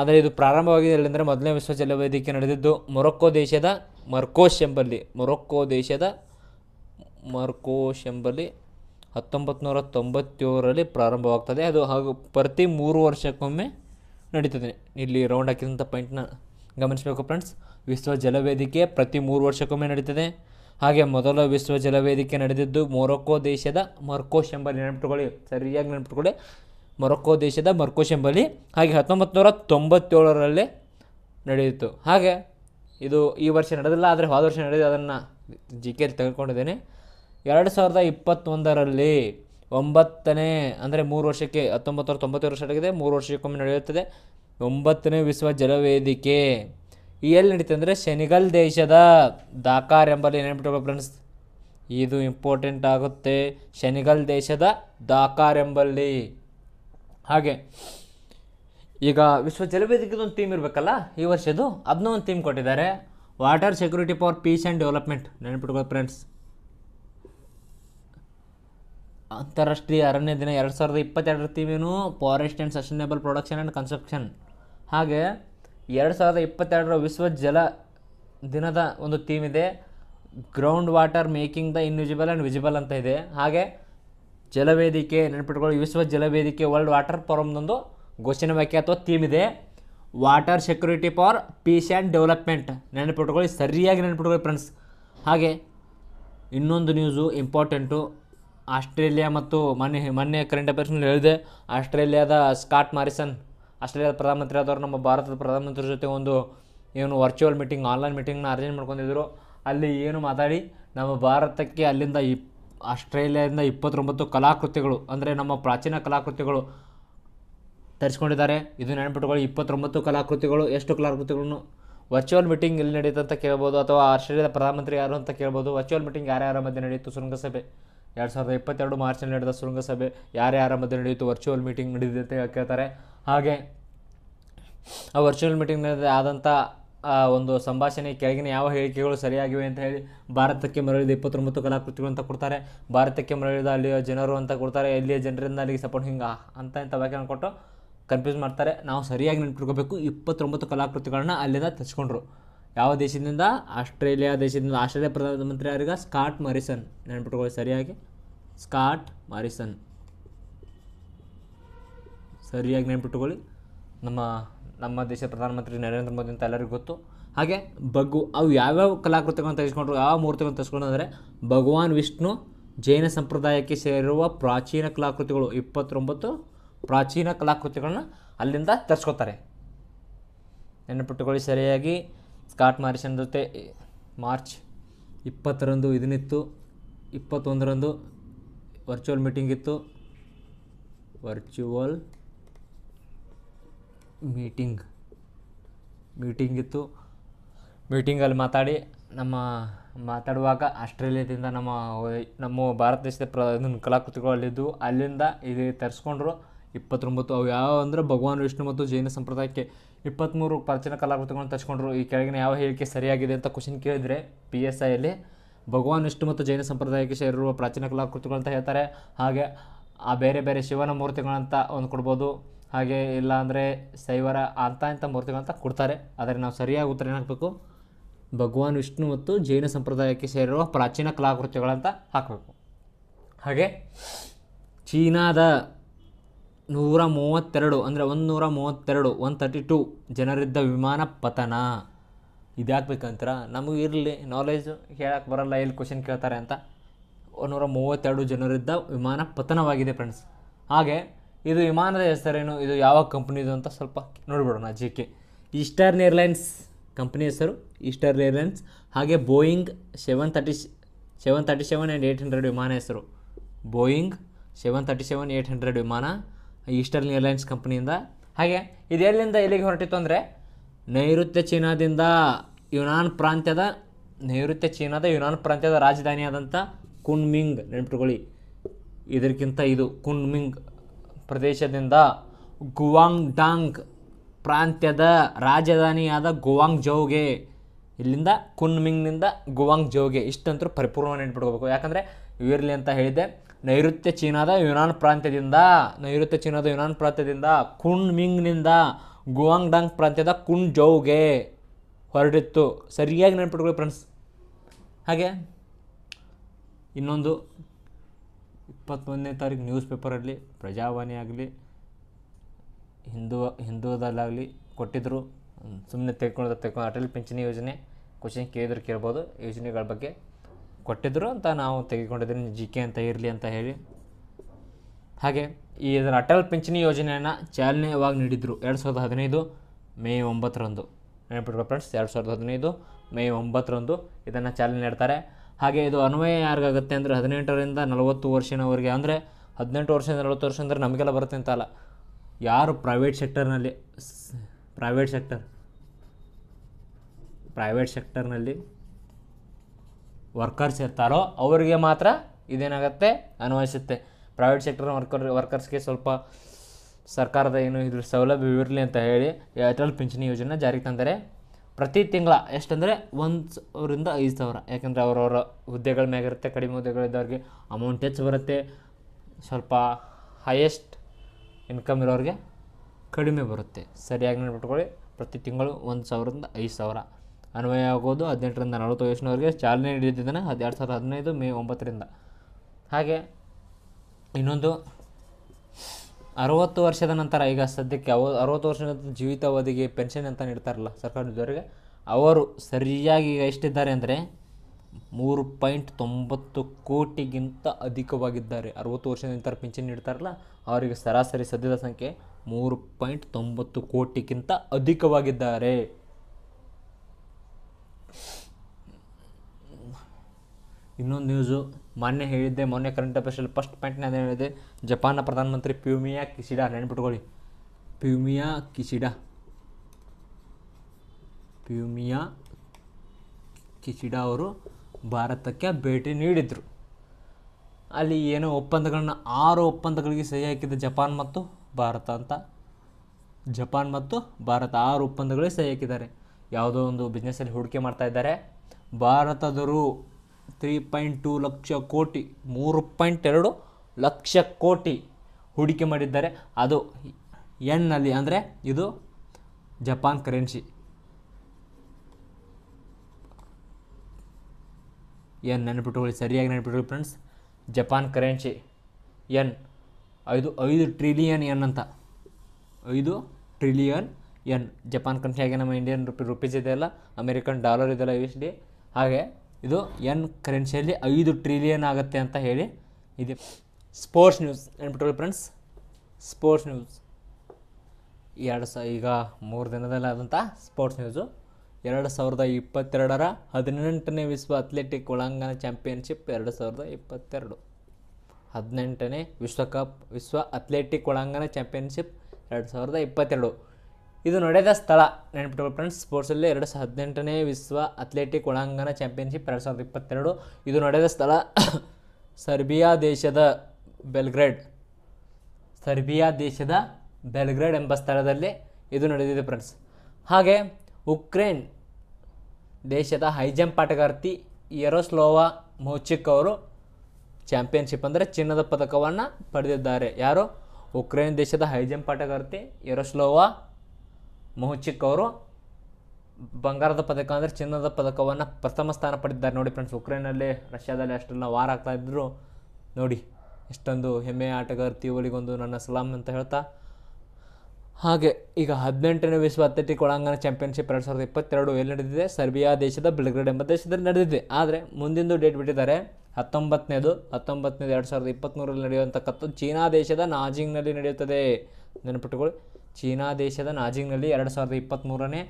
ಆದರೆ ಇದು ಪ್ರಾರಂಭವಾಗಿದೆ ಎಲ್ಲೆಂದರೆ ಮೊದಲನೇ ವಿಶ್ವ ಜಲವೇದಿಕೆ ನಡೆದಿದ್ದು ಮೊರೊಕ್ಕೋ ದೇಶದ ಮರ್ಕೋಶ್ ಎಂಬಲ್ಲಿ ಮೊರೊಕ್ಕೋ ದೇಶದ ಮರ್ಕೋಶ್ ಎಂಬಲ್ಲಿ ಹತ್ತೊಂಬತ್ತು ನೂರ ತೊಂಬತ್ತೇಳರಲ್ಲಿ ಪ್ರಾರಂಭವಾಗ್ತದೆ ಅದು ಹಾಗೂ ಪ್ರತಿ ಮೂರು ವರ್ಷಕ್ಕೊಮ್ಮೆ ನಡೀತದೆ ಇಲ್ಲಿ ರೌಂಡ್ ಹಾಕಿದಂಥ ಪಾಯಿಂಟ್ನ ಗಮನಿಸಬೇಕು ಫ್ರೆಂಡ್ಸ್ ವಿಶ್ವ ಜಲವೇದಿಕೆ ಪ್ರತಿ ಮೂರು ವರ್ಷಕ್ಕೊಮ್ಮೆ ನಡೀತದೆ ಹಾಗೆ ಮೊದಲ ವಿಶ್ವ ಜಲವೇದಿಕೆ ನಡೆದಿದ್ದು ಮೊರೊಕ್ಕೋ ದೇಶದ ಮರ್ಕೋಶ್ ಎಂಬಲ್ಲಿ ನೆನಪಿಟ್ಕೊಳ್ಳಿ ಸರಿಯಾಗಿ ನೆನಪಿಟ್ಕೊಳ್ಳಿ ಮೊರೊಕ್ಕೋ ದೇಶದ ಮರ್ಕೋಶ್ ಎಂಬಲ್ಲಿ ಹಾಗೆ ಹತ್ತೊಂಬತ್ತು ನೂರ ನಡೆಯಿತು ಹಾಗೆ ಇದು ಈ ವರ್ಷ ನಡೆದಿಲ್ಲ ಆದರೆ ಹೋದ ವರ್ಷ ನಡೆದಿದೆ ಅದನ್ನು ಜಿ ಕೆಯಲ್ಲಿ ತೆಗೆದುಕೊಂಡಿದ್ದೇನೆ ಎರಡು ಸಾವಿರದ ಇಪ್ಪತ್ತೊಂದರಲ್ಲಿ ಒಂಬತ್ತನೇ ಅಂದರೆ ಮೂರು ವರ್ಷಕ್ಕೆ ಹತ್ತೊಂಬತ್ತು ತೊಂಬತ್ತು ವರ್ಷ ಆಗಿದೆ ಮೂರು ವರ್ಷಕ್ಕೊಮ್ಮೆ ನಡೆಯುತ್ತದೆ ಒಂಬತ್ತನೇ ವಿಶ್ವ ಜಲವೇದಿಕೆ ಈ ಎಲ್ಲಿ ನಡೀತದೆ ಅಂದರೆ ಶನಿಗಲ್ ದೇಶದ ದಾಕಾರ್ ಎಂಬಲ್ಲಿ ಏನೇನು ಫ್ರೆಂಡ್ಸ್ ಇದು ಇಂಪಾರ್ಟೆಂಟ್ ಆಗುತ್ತೆ ಶನಿಗಲ್ ದೇಶದ ದಾಕಾರ್ ಎಂಬಲ್ಲಿ ಹಾಗೆ ಈಗ ವಿಶ್ವ ಒಂದು ಥೀಮ್ ಇರಬೇಕಲ್ಲ ಈ ವರ್ಷದ್ದು ಅದನ್ನೂ ಒಂದು ಥೀಮ್ ಕೊಟ್ಟಿದ್ದಾರೆ water security for peace and development ನೆನಪಿಟ್ಕೊಳ್ಳಿ ಫ್ರೆಂಡ್ಸ್ ಅಂತಾರಾಷ್ಟ್ರೀಯ ಅರಣ್ಯ ದಿನ ಎರಡು ಸಾವಿರದ ಇಪ್ಪತ್ತೆರಡರ ಥೀಮೇನು forest and sustainable production and construction ಹಾಗೆ ಎರಡು ಸಾವಿರದ ಇಪ್ಪತ್ತೆರಡರ ವಿಶ್ವ ಜಲ ದಿನದ ಒಂದು ಥೀಮ್ ಇದೆ ground water making the invisible and visible ಅಂತ ಇದೆ ಹಾಗೆ ಜಲವೇದಿಕೆ ನೆನಪಿಟ್ಕೊಳ್ಳಿ ವಿಶ್ವ ಜಲವೇದಿಕೆ ವರ್ಲ್ಡ್ ವಾಟರ್ ಫೋರಮ್ದೊಂದು ಘೋಷಣೆ ವಾಕ್ಯ ಅಥವಾ ಥೀಮ್ ಇದೆ water security for peace and development ನೆನಪಿಟ್ಕೊಳ್ಳಿ ಸರಿಯಾಗಿ ನೆನಪಿಟ್ಕೊಳ್ಳಿ ಫ್ರೆಂಡ್ಸ್ ಹಾಗೆ ಇನ್ನೊಂದು ನ್ಯೂಸು ಇಂಪಾರ್ಟೆಂಟು ಆಸ್ಟ್ರೇಲಿಯಾ ಮತ್ತು ಮನೆ ಮೊನ್ನೆ ಕರೆಂಟ್ ಅಫೇರ್ಸ್ನಲ್ಲಿ ಹೇಳಿದೆ ಆಸ್ಟ್ರೇಲಿಯಾದ ಸ್ಕಾಟ್ ಮಾರಿಸನ್ ಆಸ್ಟ್ರೇಲಿಯಾದ ಪ್ರಧಾನಮಂತ್ರಿ ಆದವರು ನಮ್ಮ ಭಾರತದ ಪ್ರಧಾನಮಂತ್ರಿ ಜೊತೆ ಒಂದು ಏನು ವರ್ಚುವಲ್ ಮೀಟಿಂಗ್ ಆನ್ಲೈನ್ ಮೀಟಿಂಗ್ನ ಅರೇಂಜ್ ಮಾಡ್ಕೊಂಡಿದ್ರು ಅಲ್ಲಿ ಏನು ಮಾತಾಡಿ ನಮ್ಮ ಭಾರತಕ್ಕೆ ಅಲ್ಲಿಂದ ಇಪ್ ಆಸ್ಟ್ರೇಲಿಯಾದಿಂದ ಇಪ್ಪತ್ತೊಂಬತ್ತು ಕಲಾಕೃತಿಗಳು ಅಂದರೆ ನಮ್ಮ ಪ್ರಾಚೀನ ಕಲಾಕೃತಿಗಳು ತರಿಸ್ಕೊಂಡಿದ್ದಾರೆ ಇದು ನೆನಪಿಟ್ಟುಕೊಳ್ಳಿ ಇಪ್ಪತ್ತೊಂಬತ್ತು ಕಲಾಕೃತಿಗಳು ಎಷ್ಟು ಕಲಾಕೃತಿಗಳನ್ನು ವರ್ಚುವಲ್ ಮೀಟಿಂಗ್ ಎಲ್ಲಿ ನಡೆಯುತ್ತೆ ಅಂತ ಕೇಳ್ಬೋದು ಅಥವಾ ಆಸ್ಟ್ರೇಲಿಯಾದ ಪ್ರಧಾನಮಂತ್ರಿ ಯಾರು ಅಂತ ಕೇಳ್ಬೋದು ವರ್ಚುವಲ್ ಮೀಟಿಂಗ್ ಯಾರ್ಯಾರ ಮಧ್ಯೆ ನಡೆಯಿತು ಶೃಂಗಸಭೆ ಎರಡು ಸಾವಿರದ ಇಪ್ಪತ್ತೆರಡು ಮಾರ್ಚ್ನಲ್ಲಿ ನಡೆದ ಶೃಂಗಸಭೆ ಯಾರ್ಯಾರ ಮಧ್ಯೆ ನಡೆಯಿತು ವರ್ಚುವಲ್ ಮೀಟಿಂಗ್ ನಡೆದಿದೆ ಅಂತ ಕೇಳ್ತಾರೆ ಹಾಗೆ ಆ ವರ್ಚುವಲ್ ಮೀಟಿಂಗ್ ಆದಂಥ ಒಂದು ಸಂಭಾಷಣೆ ಕೆಳಗಿನ ಯಾವ ಹೇಳಿಕೆಗಳು ಸರಿಯಾಗಿವೆ ಅಂತ ಹೇಳಿ ಭಾರತಕ್ಕೆ ಮರಳಿದ ಇಪ್ಪತ್ತೊಂಬತ್ತು ಕಲಾಕೃತಿಗಳು ಅಂತ ಕೊಡ್ತಾರೆ ಭಾರತಕ್ಕೆ ಮರಳಿದ ಅಲ್ಲಿಯ ಜನರು ಅಂತ ಕೊಡ್ತಾರೆ ಇಲ್ಲಿಯ ಜನರಿಂದ ಅಲ್ಲಿಗೆ ಸಪೋರ್ಟ್ ಹಿಂಗೆ ಅಂತ ಇಂಥ ವ್ಯಾಖ್ಯಾನ ಕೊಟ್ಟು ಕನ್ಫ್ಯೂಸ್ ಮಾಡ್ತಾರೆ ನಾವು ಸರಿಯಾಗಿ ನೆನ್ಪಿಟ್ಕೋಬೇಕು ಇಪ್ಪತ್ತೊಂಬತ್ತು ಕಲಾಕೃತಿಗಳನ್ನ ಅಲ್ಲಿಂದ ತಚ್ಕೊಂಡ್ರು ಯಾವ ದೇಶದಿಂದ ಆಸ್ಟ್ರೇಲಿಯಾ ದೇಶದಿಂದ ಆಸ್ಟ್ರೇಲಿಯಾ ಪ್ರಧಾನಮಂತ್ರಿ ಯಾರಿಗ ಸ್ಕಾಟ್ ಮಾರಿಸನ್ ನೆನ್ಪಿಟ್ಕೊಳ್ಳಿ ಸರಿಯಾಗಿ ಸ್ಕಾಟ್ ಮಾರಿಸನ್ ಸರಿಯಾಗಿ ನೆನ್ಪಿಟ್ಕೊಳ್ಳಿ ನಮ್ಮ ನಮ್ಮ ದೇಶದ ಪ್ರಧಾನಮಂತ್ರಿ ನರೇಂದ್ರ ಮೋದಿ ಅಂತ ಎಲ್ಲರಿಗೂ ಗೊತ್ತು ಹಾಗೆ ಬಗ್ಗು ಅವು ಯಾವ್ಯಾವ ಕಲಾಕೃತಿಗಳನ್ನು ತೆಗೆದುಕೊಂಡ್ರು ಯಾವ ಮೂರ್ತಿಗಳನ್ನು ತೆಗೆದುಕೊಂಡು ಅಂದರೆ ಭಗವಾನ್ ವಿಷ್ಣು ಜೈನ ಸಂಪ್ರದಾಯಕ್ಕೆ ಸೇರಿರುವ ಪ್ರಾಚೀನ ಕಲಾಕೃತಿಗಳು ಇಪ್ಪತ್ತೊಂಬತ್ತು ಪ್ರಾಚೀನ ಕಲಾಕೃತಿಗಳನ್ನ ಅಲ್ಲಿಂದ ತರಿಸ್ಕೊತಾರೆ ನೆನಪಿಟ್ಟುಕೊಳ್ಳಿ ಸರಿಯಾಗಿ ಸ್ಕಾಟ್ ಮಾರಿಸನ್ ಜೊತೆ ಮಾರ್ಚ್ ಇಪ್ಪತ್ತರಂದು ಇದನ್ನಿತ್ತು ಇಪ್ಪತ್ತೊಂದರಂದು ವರ್ಚುವಲ್ ಮೀಟಿಂಗ್ ಇತ್ತು ವರ್ಚುವಲ್ ಮೀಟಿಂಗ್ ಮೀಟಿಂಗ್ ಇತ್ತು ಮೀಟಿಂಗಲ್ಲಿ ಮಾತಾಡಿ ನಮ್ಮ ಮಾತಾಡುವಾಗ ಆಸ್ಟ್ರೇಲಿಯಾದಿಂದ ನಮ್ಮ ನಮ್ಮ ಭಾರತ ದೇಶದ ಪ್ರ ಕಲಾಕೃತಿಗಳು ಅಲ್ಲಿಂದ ಇದು ತರಿಸ್ಕೊಂಡ್ರು ಇಪ್ಪತ್ತೊಂಬತ್ತು ಅವು ಯಾವ ಅಂದರೆ ಭಗವಾನ್ ವಿಷ್ಣು ಮತ್ತು ಜೈನ ಸಂಪ್ರದಾಯಕ್ಕೆ ಇಪ್ಪತ್ತ್ಮೂರು ಪ್ರಾಚೀನ ಕಲಾಕೃತಿಗಳನ್ನು ತಚ್ಕೊಂಡ್ರು ಈ ಕೆಳಗಿನ ಯಾವ ಹೇಳಿಕೆ ಸರಿಯಾಗಿದೆ ಅಂತ ಕ್ವಶನ್ ಕೇಳಿದರೆ ಪಿ ಎಸ್ ಐಯಲ್ಲಿ ಭಗವಾನ್ ವಿಷ್ಣು ಮತ್ತು ಜೈನ ಸಂಪ್ರದಾಯಕ್ಕೆ ಸೇರಿರುವ ಪ್ರಾಚೀನ ಕಲಾಕೃತಿಗಳಂತ ಹೇಳ್ತಾರೆ ಹಾಗೆ ಆ ಬೇರೆ ಬೇರೆ ಶಿವನ ಮೂರ್ತಿಗಳಂತ ಒಂದು ಕೊಡ್ಬೋದು ಹಾಗೆ ಇಲ್ಲ ಅಂದರೆ ಶೈವರ ಅಂತ ಇಂಥ ಮೂರ್ತಿಗಳಂತ ಕೊಡ್ತಾರೆ ಆದರೆ ನಾವು ಸರಿಯಾಗಿ ಉತ್ತರ ಏನಾಗಬೇಕು ಭಗವಾನ್ ವಿಷ್ಣು ಮತ್ತು ಜೈನ ಸಂಪ್ರದಾಯಕ್ಕೆ ಸೇರಿರುವ ಪ್ರಾಚೀನ ಕಲಾಕೃತಿಗಳಂತ ಹಾಕಬೇಕು ಹಾಗೆ ಚೀನಾದ ನೂರ ಮೂವತ್ತೆರಡು ಅಂದರೆ ಒಂದು ನೂರ ಮೂವತ್ತೆರಡು ಒನ್ ತರ್ಟಿ ಟು ಜನರಿದ್ದ ವಿಮಾನ ಪತನ ಇದು ಬೇಕಂತೀರ ನಮಗೆ ಇರಲಿ ನಾಲೆಜು ಹೇಳಕ್ಕೆ ಬರಲ್ಲ ಎಲ್ಲಿ ಕ್ವಶನ್ ಕೇಳ್ತಾರೆ ಅಂತ ನೂರ ಮೂವತ್ತೆರಡು ಜನರಿದ್ದ ವಿಮಾನ ಪತನವಾಗಿದೆ ಫ್ರೆಂಡ್ಸ್ ಹಾಗೆ ಇದು ವಿಮಾನದ ಹೆಸರೇನು ಇದು ಯಾವ ಕಂಪ್ನಿದು ಅಂತ ಸ್ವಲ್ಪ ನೋಡಿಬಿಡೋಣ G K Eastern Airlines company ಹೆಸರು ಈಸ್ಟರ್ನ್ ಏರ್ಲೈನ್ಸ್ ಹಾಗೆ Boeing seven thirty seven thirty seven and eight hundred ವಿಮಾನ ಹೆಸರು Boeing seven thirty seven eight hundred ವಿಮಾನ ಈಸ್ಟರ್ನ್ ಏರ್ಲೈನ್ಸ್ ಕಂಪ್ನಿಯಿಂದ ಹಾಗೆ ಇದು ಎಲ್ಲಿಂದ ಎಲ್ಲಿಗೆ ಹೊರಟಿತ್ತು ಅಂದರೆ ನೈಋತ್ಯ ಚೀನಾದಿಂದ ಯುನಾನ್ ಪ್ರಾಂತ್ಯದ ನೈಋತ್ಯ ಚೀನಾದ ಯುನಾನ್ ಪ್ರಾಂತ್ಯದ ರಾಜಧಾನಿಯಾದಂಥ ಕುನ್ಮಿಂಗ್ ನೆನಪಿಟ್ಕೊಳ್ಳಿ ಇದಕ್ಕಿಂತ ಇದು ಕುನ್ಮಿಂಗ್ ಪ್ರದೇಶದಿಂದ ಗುವಾಂಗ್ ಡಾಂಗ್ ಪ್ರಾಂತ್ಯದ ರಾಜಧಾನಿಯಾದ ಗುವಾಂಗ್ ಜೌಗೆ ಇಲ್ಲಿಂದ ಕುನ್ಮಿಂಗ್ನಿಂದ ಗುವಾಂಗ್ ಜೌಗೆ ಇಷ್ಟಂತೂ ಪರಿಪೂರ್ಣ ನೆನ್ಪಿಟ್ಕೋಬೇಕು ಯಾಕಂದರೆ ಇವಿರಲಿ ಅಂತ ಹೇಳಿದ್ದೆ ನೈಋತ್ಯ ಚೀನಾದ ಯುನಾನ್ ಪ್ರಾಂತ್ಯದಿಂದ ನೈಋತ್ಯ ಚೀನಾದ ಯುನಾನ್ ಪ್ರಾಂತ್ಯದಿಂದ ಕುನ್ ಮಿಂಗ್ನಿಂದ ಗುವಾಂಗ್ಡಾಂಗ್ ಪ್ರಾಂತ್ಯದ ಕುನ್ ಜೌಗೆ ಹೊರಡಿತ್ತು ಸರಿಯಾಗಿ ನೆನ್ಪಿಟ್ಕೊಳ್ಳಿ ಫ್ರೆಂಡ್ಸ್ ಹಾಗೆ ಇನ್ನೊಂದು ಇಪ್ಪತ್ತೊಂದನೇ ತಾರೀಕು ನ್ಯೂಸ್ ಪೇಪರಲ್ಲಿ ಪ್ರಜಾವಾಣಿ ಆಗಲಿ ಹಿಂದೂ ಹಿಂದೂದಲ್ಲಾಗಲಿ ಕೊಟ್ಟಿದ್ದರು ಸುಮ್ಮನೆ ತೆಗೆದುಕೊಂಡು ತೆಗೆದುಕೊಂಡು ಅಟಲ್ ಪಿಂಚಣಿ ಯೋಜನೆ ಕ್ವಶನ್ ಕೇಳಿದ್ರು ಕೇಳ್ಬೋದು ಯೋಜನೆಗಳ ಬಗ್ಗೆ ಕೊಟ್ಟಿದ್ದರು ಅಂತ ನಾವು ತೆಗೆದುಕೊಂಡಿದ್ದೀನಿ ಜಿ ಕೆ ಅಂತ ಇರಲಿ ಅಂತ ಹೇಳಿ ಹಾಗೆ ಈ ಇದರ ಅಟಲ್ ಪಿಂಚಣಿ ಯೋಜನೆಯನ್ನು ಚಾಲನೆ ಯಾವಾಗ ನೀಡಿದರು ಎರಡು ಸಾವಿರದ ಹದಿನೈದು ಮೇ ಒಂಬತ್ತರಂದು ಫ್ರೆಂಡ್ಸ್ ಎರಡು ಸಾವಿರದ ಹದಿನೈದು ಮೇ ಒಂಬತ್ತರಂದು ಇದನ್ನು ಚಾಲನೆ ನೀಡ್ತಾರೆ ಹಾಗೆ ಇದು ಅನ್ವಯ ಯಾರಿಗಾಗುತ್ತೆ ಅಂದರೆ ಹದಿನೆಂಟರಿಂದ ನಲವತ್ತು ವರ್ಷದವರೆಗೆ ಅಂದರೆ ಹದಿನೆಂಟು ವರ್ಷದಿಂದ ನಲವತ್ತು ವರ್ಷ ಅಂದರೆ ನಮಗೆಲ್ಲ ಬರುತ್ತೆ ಅಂತ ಅಲ್ಲ ಯಾರು ಪ್ರೈವೇಟ್ ಸೆಕ್ಟರ್ನಲ್ಲಿ ಪ್ರೈವೇಟ್ ಸೆಕ್ಟರ್ ಪ್ರೈವೇಟ್ ಸೆಕ್ಟರ್ನಲ್ಲಿ ವರ್ಕರ್ಸ್ ಇರ್ತಾರೋ ಅವರಿಗೆ ಮಾತ್ರ ಇದೇನಾಗತ್ತೆ ಅನ್ವಯಿಸುತ್ತೆ ಪ್ರೈವೇಟ್ ಸೆಕ್ಟರ್ ವರ್ಕರ್ ವರ್ಕರ್ಸ್ಗೆ ಸ್ವಲ್ಪ ಸರ್ಕಾರದ ಏನು ಇದ್ರ ಸೌಲಭ್ಯ ಇರಲಿ ಅಂತ ಹೇಳಿ ಏರ್ಟೆಲ್ ಪಿಂಚಣಿ ಯೋಜನೆ ಜಾರಿಗೆ ತಂದರೆ ಪ್ರತಿ ತಿಂಗಳ ಎಷ್ಟಂದರೆ ಒಂದು ಸಾವಿರದಿಂದ ಐದು ಸಾವಿರ ಯಾಕಂದರೆ ಅವರವರ ಹುದ್ದೆಗಳ ಮ್ಯಾಗಿರುತ್ತೆ ಕಡಿಮೆ ಹುದ್ದೆಗಳಿದ್ದವ್ರಿಗೆ ಅಮೌಂಟ್ ಹೆಚ್ಚು ಬರುತ್ತೆ ಸ್ವಲ್ಪ ಹೈಯೆಸ್ಟ್ ಇನ್ಕಮ್ ಇರೋರಿಗೆ ಕಡಿಮೆ ಬರುತ್ತೆ ಸರಿಯಾಗಿ ನೋಡ್ಬಿಟ್ಕೊಳ್ಳಿ ಪ್ರತಿ ತಿಂಗಳು ಒಂದು ಸಾವಿರದಿಂದ ಐದು ಸಾವಿರ ಅನ್ವಯ ಆಗೋದು ಹದಿನೆಂಟರಿಂದ ನಲವತ್ತು ವಯಸ್ಸಿನವರೆಗೆ ಚಾಲನೆ ನೀಡಿದ್ದನ್ನು ಅದು ಎರಡು ಸಾವಿರದ ಹದಿನೈದು ಮೇ ಒಂಬತ್ತರಿಂದ ಹಾಗೆ ಇನ್ನೊಂದು ಅರವತ್ತು ವರ್ಷದ ನಂತರ ಈಗ ಸದ್ಯಕ್ಕೆ ಅವ ಅರವತ್ತು ವರ್ಷದ ಜೀವಿತಾವಧಿಗೆ ಪೆನ್ಷನ್ ಅಂತ ನೀಡ್ತಾರಲ್ಲ ಸರ್ಕಾರದವರಿಗೆ ಅವರು ಸರಿಯಾಗಿ ಈಗ ಎಷ್ಟಿದ್ದಾರೆ ಅಂದರೆ ಮೂರು ಪಾಯಿಂಟ್ ತೊಂಬತ್ತು ಕೋಟಿಗಿಂತ ಅಧಿಕವಾಗಿದ್ದಾರೆ ಅರವತ್ತು ವರ್ಷದ ನಂತರ ಪಿಂಚಣಿ ನೀಡ್ತಾರಲ್ಲ ಅವರಿಗೆ ಸರಾಸರಿ ಸದ್ಯದ ಸಂಖ್ಯೆ ಮೂರು ಪಾಯಿಂಟ್ ತೊಂಬತ್ತು ಕೋಟಿಗಿಂತ ಅಧಿಕವಾಗಿದ್ದಾರೆ ಇನ್ನೊಂದು ನ್ಯೂಸು ಮೊನ್ನೆ ಹೇಳಿದ್ದೆ ಮೊನ್ನೆ ಕರೆಂಟ್ ಅಫೇರ್ಸಲ್ಲಿ ಫಸ್ಟ್ ಪಾಯಿಂಟ್ನ ಹೇಳಿದೆ ಜಪಾನ್ನ ಪ್ರಧಾನಮಂತ್ರಿ ಪ್ಯೂಮಿಯಾ ಕಿಸಿಡಾ ನೆನ್ಪಿಟ್ಕೊಳ್ಳಿ ಪ್ಯೂಮಿಯಾ ಕಿಸಿಡಾ ಪ್ಯೂಮಿಯಾ ಕಿಸಿಡಾ ಅವರು ಭಾರತಕ್ಕೆ ಭೇಟಿ ನೀಡಿದರು ಅಲ್ಲಿ ಏನೋ ಒಪ್ಪಂದಗಳನ್ನ ಆರು ಒಪ್ಪಂದಗಳಿಗೆ ಸಹಿ ಹಾಕಿದ್ದ ಜಪಾನ್ ಮತ್ತು ಭಾರತ ಅಂತ ಜಪಾನ್ ಮತ್ತು ಭಾರತ ಆರು ಒಪ್ಪಂದಗಳಿಗೆ ಸಹಿ ಹಾಕಿದ್ದಾರೆ ಯಾವುದೋ ಒಂದು ಬಿಸ್ನೆಸ್ಸಲ್ಲಿ ಹೂಡಿಕೆ ಮಾಡ್ತಾ ಇದ್ದಾರೆ ಭಾರತದರು three point two lakh crore ಮೂರು ಪಾಯಿಂಟ್ ಎರಡು ಲಕ್ಷ ಕೋಟಿ ಹೂಡಿಕೆ ಮಾಡಿದ್ದಾರೆ ಅದು ಎನ್ನಲ್ಲಿ ಅಂದರೆ ಇದು ಜಪಾನ್ ಕರೆನ್ಸಿ ಎನ್ ನೆನಪಿಟ್ಟುಕೊಳ್ಳಿ ಸರಿಯಾಗಿ ನೆನಪಿಟ್ಕೊಳ್ಳಿ ಫ್ರೆಂಡ್ಸ್ ಜಪಾನ್ ಕರೆನ್ಸಿ ಎನ್ ಐದು ಐದು ಟ್ರಿಲಿಯನ್ ಎನ್ ಅಂತ ಐದು ಟ್ರಿಲಿಯನ್ ಎನ್ ಜಪಾನ್ ಕರೆನ್ಸಿ ಹಾಗೆ ನಮ್ಮ ಇಂಡಿಯನ್ ರುಪಿ ರುಪೀಸ್ ಇದೆಯಲ್ಲ ಅಮೇರಿಕನ್ ಡಾಲರ್ ಇದೆಯಲ್ಲ ಯು ಎಸ್ ಡಿ ಹಾಗೆ ಇದು ಎನ್ ಕರೆನ್ಸಿಯಲ್ಲಿ ಐದು ಟ್ರಿಲಿಯನ್ ಆಗುತ್ತೆ ಅಂತ ಹೇಳಿ ಇದೆ ಸ್ಪೋರ್ಟ್ಸ್ ನ್ಯೂಸ್ ಏನ್ಬಿಟ್ಟು ಫ್ರೆಂಡ್ಸ್ ಸ್ಪೋರ್ಟ್ಸ್ ನ್ಯೂಸ್ ಎರಡು ಸ ಈಗ ಮೂರು ದಿನದಲ್ಲಿ ಆದಂಥ ಸ್ಪೋರ್ಟ್ಸ್ ನ್ಯೂಸು ಎರಡು ಸಾವಿರದ ಇಪ್ಪತ್ತೆರಡರ ಹದಿನೆಂಟನೇ ವಿಶ್ವ ಅಥ್ಲೆಟಿಕ್ ಒಳಾಂಗಣ ಚಾಂಪಿಯನ್ಶಿಪ್ ಎರಡು ಸಾವಿರದ ಇಪ್ಪತ್ತೆರಡು ಹದಿನೆಂಟನೇ ವಿಶ್ವಕಪ್ ವಿಶ್ವ ಅಥ್ಲೆಟಿಕ್ ಒಳಾಂಗಣ ಚಾಂಪಿಯನ್ಶಿಪ್ ಎರಡು ಸಾವಿರದ ಇಪ್ಪತ್ತೆರಡು ಇದು ನಡೆದ ಸ್ಥಳ ನೆನಪಿಟ್ಟು ಫ್ರೆಂಡ್ಸ್ ಸ್ಪೋರ್ಟ್ಸಲ್ಲಿ ಎರಡು ಸಾವಿರದ ಹದಿನೆಂಟನೇ ವಿಶ್ವ ಅಥ್ಲೆಟಿಕ್ ಒಳಾಂಗಣ ಚಾಂಪಿಯನ್ಶಿಪ್ ಎರಡು ಸಾವಿರದ ಇಪ್ಪತ್ತೆರಡು ಇದು ನಡೆದ ಸ್ಥಳ ಸರ್ಬಿಯಾ ದೇಶದ ಬೆಲ್ಗ್ರೇಡ್ ಸರ್ಬಿಯಾ ದೇಶದ ಬೆಲ್ಗ್ರೇಡ್ ಎಂಬ ಸ್ಥಳದಲ್ಲಿ ಇದು ನಡೆದಿದೆ ಫ್ರೆಂಡ್ಸ್ ಹಾಗೆ ಉಕ್ರೇನ್ ದೇಶದ ಹೈ ಜಂಪ್ ಆಟಗಾರ್ತಿ ಯರೋಸ್ಲೋವಾ ಮೋಚಿಕ್ ಅವರು ಚಾಂಪಿಯನ್ಶಿಪ್ ಅಂದರೆ ಚಿನ್ನದ ಪದಕವನ್ನು ಪಡೆದಿದ್ದಾರೆ ಯಾರು ಉಕ್ರೇನ್ ದೇಶದ ಹೈ ಜಂಪ್ ಆಟಗಾರ್ತಿ ಯರೋಸ್ಲೋವಾ ಮೊಹಚಿಕ್ ಅವರು ಬಂಗಾರದ ಪದಕ ಅಂದರೆ ಚಿನ್ನದ ಪದಕವನ್ನು ಪ್ರಥಮ ಸ್ಥಾನ ಪಡೆದಿದ್ದಾರೆ ನೋಡಿ ಫ್ರೆಂಡ್ಸ್ ಉಕ್ರೇನಲ್ಲಿ ರಷ್ಯಾದಲ್ಲಿ ಅಷ್ಟೆಲ್ಲ ವಾರ ಆಗ್ತಾ ಇದ್ದರು ನೋಡಿ ಇಷ್ಟೊಂದು ಹೆಮ್ಮೆಯ ಆಟಗಾರ್ತಿ ಇವಳಿಗೊಂದು ನನ್ನ ಸಲಾಂ ಅಂತ ಹೇಳ್ತಾ ಹಾಗೆ ಈಗ ಹದಿನೆಂಟನೇ ವಿಶ್ವ ಅಥ್ಲೆಟಿಕ್ ಒಳಾಂಗಣ ಚಾಂಪಿಯನ್ಶಿಪ್ ಎರಡು ಸಾವಿರದ ಇಪ್ಪತ್ತೆರಡು ಎಲ್ಲಿ ನಡೆದಿದೆ ಸರ್ಬಿಯಾ ದೇಶದ ಬೆಳಗ್ರೆಡ್ ಎಂಬ ದೇಶದಲ್ಲಿ ನಡೆದಿದೆ ಆದರೆ ಮುಂದಿಂದು ಡೇಟ್ ಬಿಟ್ಟಿದ್ದಾರೆ ಹತ್ತೊಂಬತ್ತನೇದು ಹತ್ತೊಂಬತ್ತನೇದು ಎರಡು ಸಾವಿರದ ಇಪ್ಪತ್ತ್ಮೂರಲ್ಲಿ ನಡೆಯುವಂಥಕ್ಕಂಥದ್ದು ಚೀನಾ ದೇಶದ ನಾಜಿಂಗ್ನಲ್ಲಿ ನಡೆಯುತ್ತದೆ ನೆನಪಿಟ್ಟುಕೊಳ್ಳಿ ಚೀನಾ ದೇಶದ ನಾಜಿಂಗ್ನಲ್ಲಿ ಎರಡು ಸಾವಿರದ ಇಪ್ಪತ್ತ್ಮೂರನೇ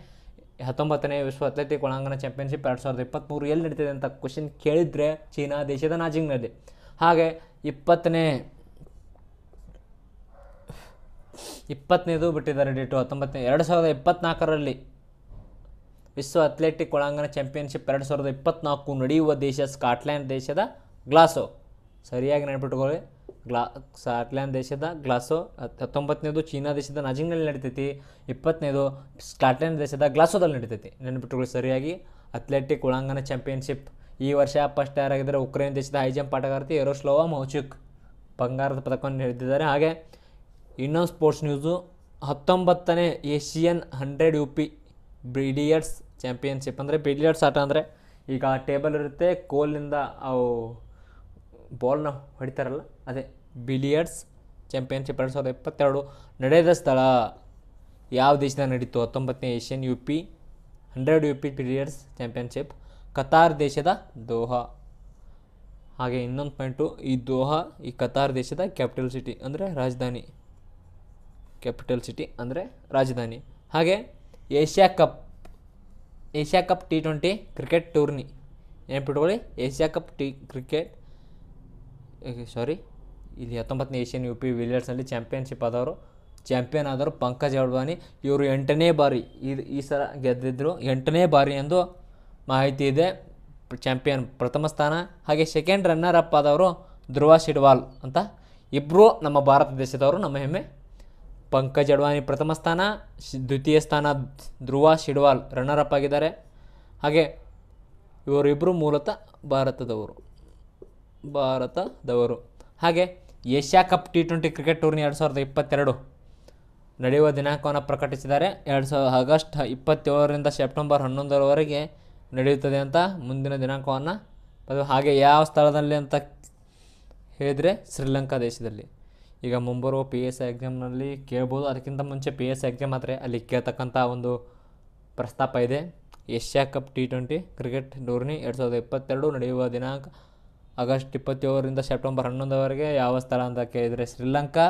ಹತ್ತೊಂಬತ್ತನೇ ವಿಶ್ವ ಅಥ್ಲೆಟಿಕ್ ಒಳಾಂಗಣ ಚಾಂಪಿಯನ್ಶಿಪ್ ಎರಡು ಸಾವಿರದ ಇಪ್ಪತ್ತ್ಮೂರು ಎಲ್ಲಿ ನಡೀತಿದೆ ಅಂತ ಕ್ವಶನ್ ಕೇಳಿದರೆ ಚೀನಾ ದೇಶದ ನಾಜಿಂಗ್ನಲ್ಲಿ ಹಾಗೆ ಇಪ್ಪತ್ತನೇ ಇಪ್ಪತ್ತನೇದು ಬಿಟ್ಟಿದ್ದಾರೆ ಡೇಟು ಹತ್ತೊಂಬತ್ತನೇ ಎರಡು ಸಾವಿರದ ಇಪ್ಪತ್ತ್ನಾಲ್ಕರಲ್ಲಿ ವಿಶ್ವ ಅಥ್ಲೆಟಿಕ್ ಒಳಾಂಗಣ ಚಾಂಪಿಯನ್ಶಿಪ್ ಎರಡು ಸಾವಿರದ ಇಪ್ಪತ್ತ್ನಾಲ್ಕು ನಡೆಯುವ ದೇಶ ಸ್ಕಾಟ್ಲ್ಯಾಂಡ್ ದೇಶದ ಗ್ಲಾಸೋ ಸರಿಯಾಗಿ ನೆನಪಿಟ್ಕೊಳ್ಳಿ ಗ್ಲಾ ಸ್ಕಾಟ್ಲ್ಯಾಂಡ್ ದೇಶದ ಗ್ಲಾಸೋ ಹತ್ತೊಂಬತ್ತನೇದು ಚೀನಾ ದೇಶದ ನಾಜಿಂಗ್ನಲ್ಲಿ ನಡೀತೈತಿ ಇಪ್ಪತ್ತನೇದು ಸ್ಕಾಟ್ಲ್ಯಾಂಡ್ ದೇಶದ ಗ್ಲಾಸೋದಲ್ಲಿ ನಡೀತೈತಿ ನೆನಪಿಟ್ಟುಗಳು ಸರಿಯಾಗಿ ಅಥ್ಲೆಟಿಕ್ ಒಳಾಂಗಣ ಚಾಂಪಿಯನ್ಶಿಪ್ ಈ ವರ್ಷ ಫಸ್ಟ್ ಯಾರಾಗಿದ್ದಾರೆ ಉಕ್ರೇನ್ ದೇಶದ ಹೈ ಜಂಪ್ ಆಟಗಾರ್ತಿ ಸ್ಲೋವಾ ಮೌಚುಕ್ ಬಂಗಾರದ ಪದಕವನ್ನು ಹಿಡಿದಿದ್ದಾರೆ ಹಾಗೆ ಇನ್ನೊಂದು ಸ್ಪೋರ್ಟ್ಸ್ ನ್ಯೂಸು ಹತ್ತೊಂಬತ್ತನೇ Asian hundred U P billiards championship ಅಂದರೆ ಬಿಲಿಯರ್ಡ್ಸ್ ಆಟ ಅಂದರೆ ಈಗ ಟೇಬಲ್ ಇರುತ್ತೆ ಕೋಲ್ನಿಂದ ಅವು ಬಾಲ್ನ ಹೊಡಿತಾರಲ್ಲ ಅದೇ ಬಿಲಿಯರ್ಡ್ಸ್ ಚಾಂಪಿಯನ್ಶಿಪ್ ಎರಡು ಸಾವಿರದ ಇಪ್ಪತ್ತೆರಡು ನಡೆದ ಸ್ಥಳ ಯಾವ ದೇಶದಲ್ಲಿ ನಡೀತು ಹತ್ತೊಂಬತ್ತನೇ Asian U P hundred U P billiards championship Qatar ದೇಶದ ದೋಹಾ ಹಾಗೆ ಇನ್ನೊಂದು ಪಾಯಿಂಟು ಈ ದೋಹಾ ಈ ಕತಾರ್ ದೇಶದ ಕ್ಯಾಪಿಟಲ್ ಸಿಟಿ ಅಂದರೆ ರಾಜಧಾನಿ ಕ್ಯಾಪಿಟಲ್ ಸಿಟಿ ಅಂದರೆ ರಾಜಧಾನಿ ಹಾಗೆ Asia Cup Asia Cup T twenty cricket tourney ನೆನಪಿಟ್ಕೊಳ್ಳಿ Asia Cup T cricket sorry ಇಲ್ಲಿ ಹತ್ತೊಂಬತ್ತನೇ ಏಷ್ಯನ್ ಯು ಪಿ ವಿಲಿಯರ್ಸ್ನಲ್ಲಿ ಚಾಂಪಿಯನ್ಶಿಪ್ ಆದವರು ಚಾಂಪಿಯನ್ ಆದವರು ಪಂಕಜ್ ಅಡ್ವಾನಿ ಇವರು ಎಂಟನೇ ಬಾರಿ ಇದು ಈ ಸಲ ಗೆದ್ದಿದ್ದರು ಎಂಟನೇ ಬಾರಿ ಎಂದು ಮಾಹಿತಿ ಇದೆ ಚಾಂಪಿಯನ್ ಪ್ರಥಮ ಸ್ಥಾನ ಹಾಗೆ ಸೆಕೆಂಡ್ ರನ್ನರ್ ಅಪ್ ಆದವರು ಧ್ರುವ ಶಿಡ್ವಾಲ್ ಅಂತ ಇಬ್ಬರು ನಮ್ಮ ಭಾರತ ದೇಶದವರು ನಮ್ಮ ಹೆಮ್ಮೆ ಪಂಕಜ್ ಅಡ್ವಾನಿ ಪ್ರಥಮ ಸ್ಥಾನ ದ್ವಿತೀಯ ಸ್ಥಾನ ಧ್ರುವ ಶಿಡ್ವಾಲ್ ರನ್ನರ್ ಅಪ್ ಆಗಿದ್ದಾರೆ ಹಾಗೆ ಇವರಿಬ್ಬರು ಮೂಲತಃ ಭಾರತದವರು ಭಾರತದವರು ಹಾಗೆ Asia Cup T twenty cricket tourney ಎರಡು ಸಾವಿರದ ಇಪ್ಪತ್ತೆರಡು ನಡೆಯುವ ದಿನಾಂಕವನ್ನು ಪ್ರಕಟಿಸಿದ್ದಾರೆ ಎರಡು ಸಾವಿರದ ಆಗಸ್ಟ್ ಇಪ್ಪತ್ತೇಳರಿಂದ ಸೆಪ್ಟೆಂಬರ್ ಹನ್ನೊಂದರವರೆಗೆ ನಡೆಯುತ್ತದೆ ಅಂತ ಮುಂದಿನ ದಿನಾಂಕವನ್ನು ಅದು ಹಾಗೆ ಯಾವ ಸ್ಥಳದಲ್ಲಿ ಅಂತ ಹೇಳಿದರೆ ಶ್ರೀಲಂಕಾ ದೇಶದಲ್ಲಿ ಈಗ ಮುಂಬರುವ ಪಿ ಎಸ್ ಎಕ್ಸಾಮ್ನಲ್ಲಿ ಕೇಳ್ಬೋದು ಅದಕ್ಕಿಂತ ಮುಂಚೆ ಪಿ ಎಸ್ ಎಕ್ಸಾಮ್ ಆದರೆ ಅಲ್ಲಿ ಕೇಳ್ತಕ್ಕಂಥ ಒಂದು ಪ್ರಸ್ತಾಪ ಇದೆ Asia Cup T twenty cricket tourney ಎರಡು ಸಾವಿರದ ಇಪ್ಪತ್ತೆರಡು ನಡೆಯುವ ದಿನಾಂಕ ಆಗಸ್ಟ್ ಇಪ್ಪತ್ತೇಳರಿಂದ ಸೆಪ್ಟೆಂಬರ್ ಹನ್ನೊಂದರವರೆಗೆ ಯಾವ ಸ್ಥಳ ಅಂತ ಕೇಳಿದರೆ ಶ್ರೀಲಂಕಾ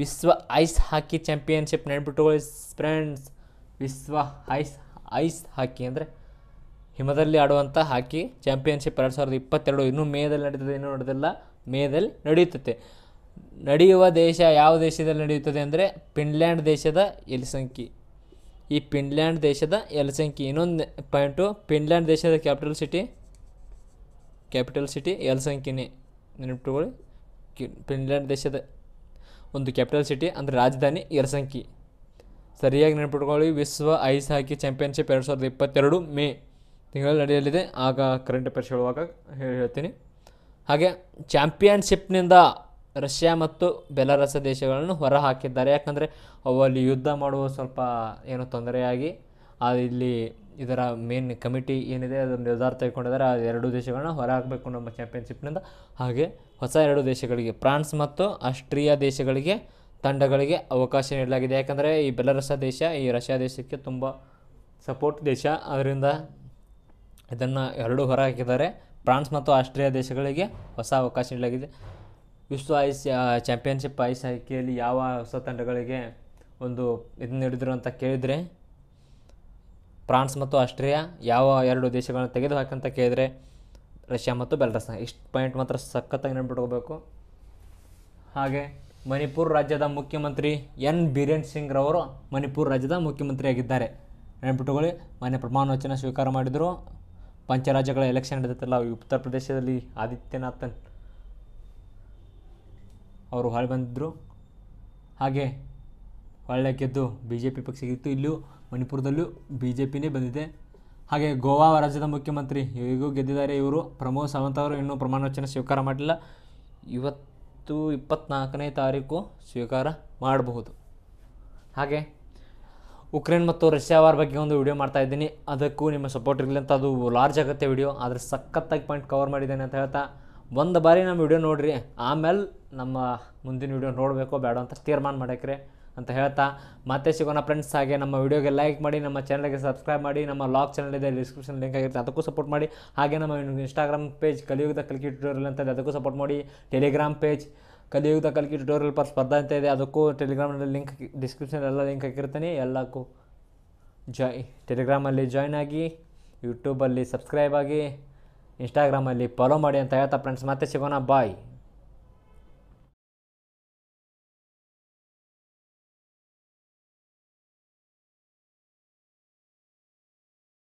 ವಿಶ್ವ ಐಸ್ ಹಾಕಿ ಚಾಂಪಿಯನ್ಶಿಪ್ ನೆನ್ಬಿಟ್ಟುಗಳು ಫ್ರೆಂಡ್ಸ್ ವಿಶ್ವ ಐಸ್ ಐಸ್ ಹಾಕಿ ಅಂದರೆ ಹಿಮದಲ್ಲಿ ಆಡುವಂಥ ಹಾಕಿ ಚಾಂಪಿಯನ್ಶಿಪ್ ಎರಡು ಸಾವಿರದ ಇಪ್ಪತ್ತೆರಡು ಇನ್ನೂ ಮೇದಲ್ಲಿ ನಡೀತದೆ ಇನ್ನೂ ನಡೆದಿಲ್ಲ ಮೇದಲ್ಲಿ ನಡೆಯುತ್ತದೆ ನಡೆಯುವ ದೇಶ ಯಾವ ದೇಶದಲ್ಲಿ ನಡೆಯುತ್ತದೆ ಅಂದರೆ ಫಿನ್ಲ್ಯಾಂಡ್ ದೇಶದ ಎಲ್ಸಂಕಿ ಈ ಫಿನ್ಲ್ಯಾಂಡ್ ದೇಶದ ಎಲ್ಸಂಕಿ ಇನ್ನೊಂದು ಪಾಯಿಂಟು ಫಿನ್ಲ್ಯಾಂಡ್ ದೇಶದ ಕ್ಯಾಪಿಟಲ್ ಸಿಟಿ ಕ್ಯಾಪಿಟಲ್ ಸಿಟಿ ಎಲ್ಸಂಕಿನಿ ನೆನಪಿಟ್ಟುಕೊಳ್ಳಿ ಫಿನ್ಲ್ಯಾಂಡ್ ದೇಶದ ಒಂದು ಕ್ಯಾಪಿಟಲ್ ಸಿಟಿ ಅಂದರೆ ರಾಜಧಾನಿ ಸಂಖ್ಯೆ ಸರಿಯಾಗಿ ನೆನಪಿಟ್ಕೊಳ್ಳಿ ವಿಶ್ವ ಐಸ್ ಹಾಕಿ ಚಾಂಪಿಯನ್ಶಿಪ್ ಎರಡು ಸಾವಿರದ ಇಪ್ಪತ್ತೆರಡು ಮೇ ತಿಂಗಳಲ್ಲಿ ನಡೆಯಲಿದೆ ಆಗ ಕರೆಂಟ್ ಅಫೇರ್ಸ್ ಹೇಳುವಾಗ ಹೇಳ್ತೀನಿ ಹಾಗೆ ಚಾಂಪಿಯನ್ಶಿಪ್ನಿಂದ ರಷ್ಯಾ ಮತ್ತು ಬೆಲಾರಸ ದೇಶಗಳನ್ನು ಹೊರ ಹಾಕಿದ್ದಾರೆ ಯಾಕಂದರೆ ಅಲ್ಲಿ ಯುದ್ಧ ಮಾಡುವ ಸ್ವಲ್ಪ ಏನೋ ತೊಂದರೆಯಾಗಿ ಇಲ್ಲಿ ಇದರ ಮೇನ್ ಕಮಿಟಿ ಏನಿದೆ ಅದನ್ನು ನಿರ್ಧಾರ ತೆಗೆದುಕೊಂಡಿದ್ದಾರೆ ಆ ಎರಡು ದೇಶಗಳನ್ನ ಹೊರಹಾಕಬೇಕು ನಮ್ಮ ಚಾಂಪಿಯನ್ಶಿಪ್ನಿಂದ ಹಾಗೆ ಹೊಸ ಎರಡು ದೇಶಗಳಿಗೆ ಫ್ರಾನ್ಸ್ ಮತ್ತು ಆಸ್ಟ್ರಿಯಾ ದೇಶಗಳಿಗೆ ತಂಡಗಳಿಗೆ ಅವಕಾಶ ನೀಡಲಾಗಿದೆ ಯಾಕಂದರೆ ಈ ಬೆಲರಸ ದೇಶ ಈ ರಷ್ಯಾ ದೇಶಕ್ಕೆ ತುಂಬ ಸಪೋರ್ಟ್ ದೇಶ ಅದರಿಂದ ಇದನ್ನು ಎರಡೂ ಹೊರಹಾಕಿದ್ದಾರೆ ಫ್ರಾನ್ಸ್ ಮತ್ತು ಆಸ್ಟ್ರಿಯಾ ದೇಶಗಳಿಗೆ ಹೊಸ ಅವಕಾಶ ನೀಡಲಾಗಿದೆ ವಿಶ್ವ ಐಸ್ ಚಾಂಪಿಯನ್ಶಿಪ್ ಐಸ್ ಹಾಕಿಯಲ್ಲಿ ಯಾವ ಹೊಸ ತಂಡಗಳಿಗೆ ಒಂದು ಇದು ನೀಡಿದ್ರು ಅಂತ ಕೇಳಿದರೆ ಫ್ರಾನ್ಸ್ ಮತ್ತು ಆಸ್ಟ್ರಿಯಾ ಯಾವ ಎರಡು ದೇಶಗಳನ್ನು ತೆಗೆದು ಹಾಕಂತ ಕೇಳಿದರೆ ರಷ್ಯಾ ಮತ್ತು ಬೆಲ್ರಸ್ನ ಇಷ್ಟು ಪಾಯಿಂಟ್ ಮಾತ್ರ ಸಖತ್ತಾಗಿ ನೆನ್ಪಿಟ್ಕೋಬೇಕು ಹಾಗೆ ಮಣಿಪುರ್ ರಾಜ್ಯದ ಮುಖ್ಯಮಂತ್ರಿ ಎನ್ ಬಿರೇನ್ ಸಿಂಗ್ ರವರು ಮಣಿಪುರ್ ರಾಜ್ಯದ ಮುಖ್ಯಮಂತ್ರಿಯಾಗಿದ್ದಾರೆ ನೆನಪಿಟ್ಟುಕೊಳ್ಳಿ ಮಾನ್ಯ ಪ್ರಮಾಣ ವಚನ ಸ್ವೀಕಾರ ಮಾಡಿದರು ಪಂಚರಾಜ್ಯಗಳ ಎಲೆಕ್ಷನ್ ನಡೆದಿತ್ತಲ್ಲ ಉತ್ತರ ಪ್ರದೇಶದಲ್ಲಿ ಆದಿತ್ಯನಾಥನ್ ಅವರು ಹೊರಬಂದಿದ್ದರು ಹಾಗೆ ಒಳ್ಳೆ ಗೆದ್ದು ಬಿ ಜೆ ಪಿ ಪಕ್ಷ ಗೆದ್ದು ಇಲ್ಲೂ ಮಣಿಪುರದಲ್ಲೂ ಬಿ ಜೆ ಪಿನೇ ಬಂದಿದೆ ಹಾಗೆ ಗೋವಾ ರಾಜ್ಯದ ಮುಖ್ಯಮಂತ್ರಿ ಇವರಿಗೂ ಗೆದ್ದಿದ್ದಾರೆ ಇವರು ಪ್ರಮೋದ್ ಸಾವಂತ್ ಅವರು ಇನ್ನೂ ಪ್ರಮಾಣವಚನ ಸ್ವೀಕಾರ ಮಾಡಲಿಲ್ಲ ಇವತ್ತು ಇಪ್ಪತ್ತ್ನಾಲ್ಕನೇ ತಾರೀಕು ಸ್ವೀಕಾರ ಮಾಡಬಹುದು ಹಾಗೆ ಉಕ್ರೇನ್ ಮತ್ತು ರಷ್ಯಾ ವಾರ್ ಬಗ್ಗೆ ಒಂದು ವಿಡಿಯೋ ಮಾಡ್ತಾ ಇದ್ದೀನಿ ಅದಕ್ಕೂ ನಿಮ್ಮ ಸಪೋರ್ಟ್ ಇರಲಿ ಅಂತ ಅದು ಲಾರ್ಜ್ ಆಗುತ್ತೆ ವಿಡಿಯೋ ಆದರೆ ಸಖತ್ತಾಗಿ ಪಾಯಿಂಟ್ ಕವರ್ ಮಾಡಿದ್ದೇನೆ ಅಂತ ಹೇಳ್ತಾ ಒಂದು ಬಾರಿ ನಮ್ಮ ವಿಡಿಯೋ ನೋಡಿರಿ ಆಮೇಲೆ ನಮ್ಮ ಮುಂದಿನ ವಿಡಿಯೋ ನೋಡಬೇಕೋ ಬೇಡ ಅಂತ ತೀರ್ಮಾನ ಮಾಡಕ್ರೆ ಅಂತ ಹೇಳ್ತಾ ಮತ್ತೆ ಸಿಗೋಣ ಫ್ರೆಂಡ್ಸ್ ಹಾಗೆ ನಮ್ಮ ವೀಡಿಯೋಗೆ ಲೈಕ್ ಮಾಡಿ ನಮ್ಮ ಚಾನಲ್ಗೆ ಸಬ್ಸ್ಕ್ರೈಬ್ ಮಾಡಿ ನಮ್ಮ ಲಾಕ್ ಚಾನಲ್ ಇದೆ ಡಿಸ್ಕ್ರಿಪ್ಷನ್ ಲಿಂಕ್ ಆಗಿರುತ್ತೆ ಅದಕ್ಕೂ ಸಪೋರ್ಟ್ ಮಾಡಿ ಹಾಗೆ ನಮ್ಮ ಇನ್ಸ್ಟಾಗ್ರಾಮ್ ಪೇಜ್ ಕಲಿಯುಗದ ಕಲಿಕೆ ಟ್ಯೂಟೋರಿಯಲ್ ಅಂತ ಅದಕ್ಕೂ ಸಪೋರ್ಟ್ ಮಾಡಿ ಟೆಲಿಗ್ರಾಮ್ ಪೇಜ್ ಕಲಿಯುಗದ ಕಲಿಕೆ ಟ್ಯೂಟೋರಿಯಲ್ ಪರ್ ಸ್ಪರ್ಧಾ ಅಂತ ಇದೆ ಅದಕ್ಕೂ ಟೆಲಿಗ್ರಾಮ್ನಲ್ಲಿ ಲಿಂಕ್ ಡಿಸ್ಕ್ರಿಪ್ಷನ್ ಎಲ್ಲ ಲಿಂಕ್ ಹಾಕಿರ್ತೀನಿ ಎಲ್ಲಕ್ಕೂ ಜಾಯ್ ಟೆಲಿಗ್ರಾಮಲ್ಲಿ ಜಾಯ್ನ್ ಆಗಿ ಯೂಟ್ಯೂಬಲ್ಲಿ ಸಬ್ಸ್ಕ್ರೈಬ್ ಆಗಿ ಇನ್ಸ್ಟಾಗ್ರಾಮಲ್ಲಿ ಫಾಲೋ ಮಾಡಿ ಅಂತ ಹೇಳ್ತಾ ಫ್ರೆಂಡ್ಸ್ ಮತ್ತೆ ಸಿಗೋಣ ಬಾಯ್